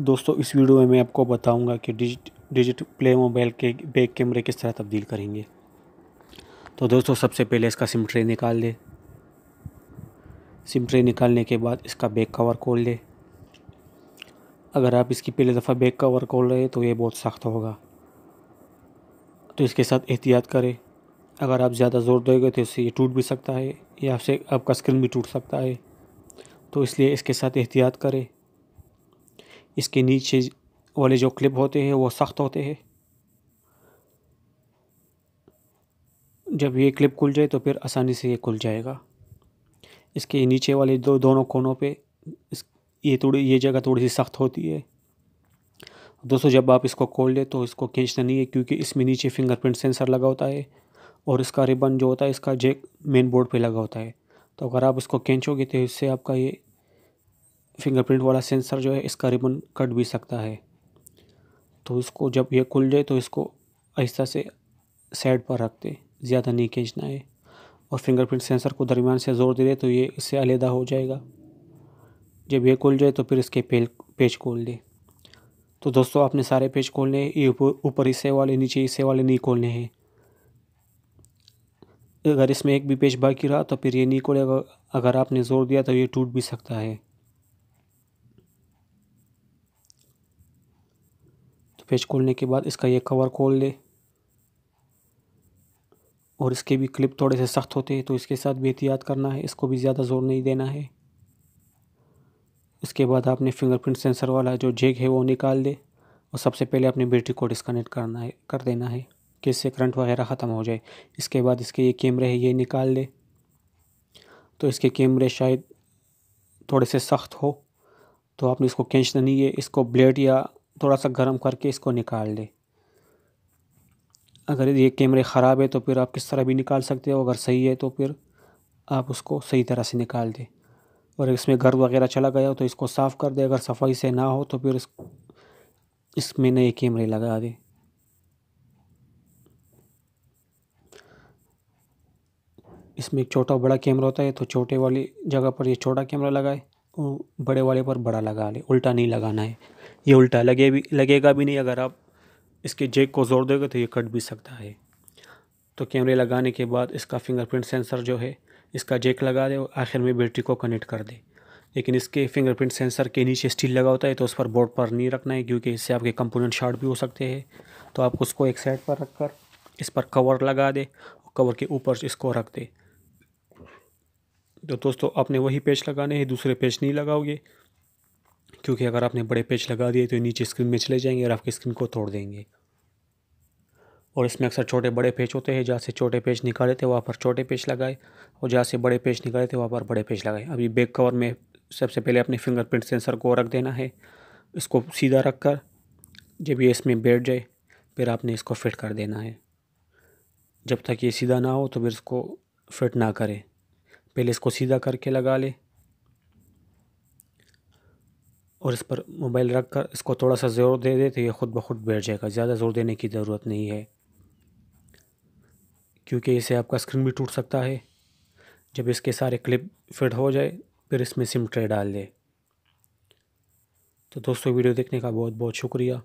दोस्तों इस वीडियो में मैं आपको बताऊंगा कि डिजिट डिजिट प्ले मोबाइल के बैक कैमरे किस तरह तब्दील करेंगे तो दोस्तों सबसे पहले इसका सिम ट्रे निकाल दे सिम ट्रे निकालने के बाद इसका बैक कवर खोल दे अगर आप इसकी पहले दफ़ा बैक कवर खोल रहे तो ये बहुत सख्त होगा तो इसके साथ एहतियात करें अगर आप ज़्यादा ज़ोर दोगे तो इससे ये टूट भी सकता है या आपसे आपका स्क्रीन भी टूट सकता है तो इसलिए इसके साथ एहतियात करें इसके नीचे वाले जो क्लिप होते हैं वो सख्त होते हैं जब ये क्लिप खुल जाए तो फिर आसानी से ये खुल जाएगा इसके नीचे वाले दो दोनों कोनों पे इस ये थोड़ी ये जगह थोड़ी सी सख्त होती है दोस्तों जब आप इसको खोल लें तो इसको खींचना नहीं है क्योंकि इसमें नीचे फिंगरप्रिंट सेंसर लगा होता है और इसका रिबन जो होता है इसका जैक मेन बोर्ड पे लगा होता है तो अगर आप इसको खींचोगे तो इससे आपका ये फिंगरप्रिंट वाला सेंसर जो है इसका रिबन कट भी सकता है तो इसको जब ये खुल जाए तो इसको आहिस्ता से साइड पर रख दे ज़्यादा नहीं खींचना है और फिंगरप्रिंट सेंसर को दरमियान से जोर दे तो ये इससे अलहदा हो जाएगा जब ये खुल जाए तो फिर इसके पेल पेज खोल दे तो दोस्तों आपने सारे पेज खोलने ये ऊपर हिस्से वाले नीचे हिस्से वाले नहीं खोलने हैं अगर इसमें एक भी पेज बाकी रहा तो फिर ये नहीं खोलेगा अगर आपने ज़ोर दिया तो ये टूट भी सकता है पेज खोलने के बाद इसका ये कवर खोल ले और इसके भी क्लिप थोड़े से सख्त होते हैं तो इसके साथ भी एहतियात करना है इसको भी ज़्यादा ज़ोर नहीं देना है इसके बाद आपने फिंगरप्रिंट सेंसर वाला जो जेग है वो निकाल दे और सबसे पहले अपनी बैटरी को डिसकनेक्ट करना है कर देना है कि इससे करंट वगैरह ख़त्म हो जाए इसके बाद इसके ये कैमरे है ये निकाल दे तो इसके कैमरे शायद थोड़े से सख्त हो तो आपने इसको खींचना नहीं है इसको ब्लेड या थोड़ा सा गर्म करके इसको निकाल दें अगर ये कैमरे ख़राब है तो फिर आप किस तरह भी निकाल सकते हो अगर सही है तो फिर आप उसको सही तरह से निकाल दें और इसमें गर्द वगैरह चला गया हो तो इसको साफ़ कर दें अगर सफाई से ना हो तो फिर इस इसमें नए कैमरे लगा दें इसमें छोटा बड़ा कैमरा होता है तो छोटे वाली जगह पर ये छोटा कैमरा लगाए और बड़े वाले पर बड़ा लगा ले उल्टा नहीं लगाना है ये उल्टा लगे भी लगेगा भी नहीं अगर आप इसके जेक को जोर दोगे तो ये कट भी सकता है तो कैमरे लगाने के बाद इसका फिंगरप्रिंट सेंसर जो है इसका जेक लगा दे और आखिर में बैटरी को कनेक्ट कर दे लेकिन इसके फिंगरप्रिंट सेंसर के नीचे स्टील लगा होता है तो उस पर बोर्ड पर नहीं रखना है क्योंकि इससे आपके कंपोनेंट शार्ट भी हो सकते हैं तो आप उसको एक साइड पर रख कर इस पर कवर लगा दे और कवर के ऊपर इसको रख दे तो दोस्तों आपने वही पेज लगाने हैं दूसरे पेज नहीं लगाओगे क्योंकि अगर आपने बड़े पेच लगा दिए तो नीचे स्क्रीन में चले जाएंगे और आपकी स्क्रीन को तोड़ देंगे और इसमें अक्सर छोटे बड़े पेच होते हैं जहाँ से छोटे पेच निकाले थे वहाँ पर छोटे पेच लगाए और जहाँ से बड़े पेच निकाले थे वहाँ पर बड़े पेच लगाए अभी बैक कवर में सबसे पहले अपने फिंगरप्रिंट सेंसर को रख देना है इसको सीधा रख कर जब ये इसमें बैठ जाए फिर आपने इसको फिट कर देना है जब तक ये सीधा ना हो तो फिर इसको फिट ना करें पहले इसको सीधा करके लगा लें और इस पर मोबाइल रख कर इसको थोड़ा सा ज़ोर दे दे तो ये ख़ुद ब खुद बैठ जाएगा ज़्यादा ज़ोर देने की ज़रूरत नहीं है क्योंकि इसे आपका स्क्रीन भी टूट सकता है जब इसके सारे क्लिप फिट हो जाए फिर इसमें सिम ट्रे डाल दे तो दोस्तों वीडियो देखने का बहुत बहुत शुक्रिया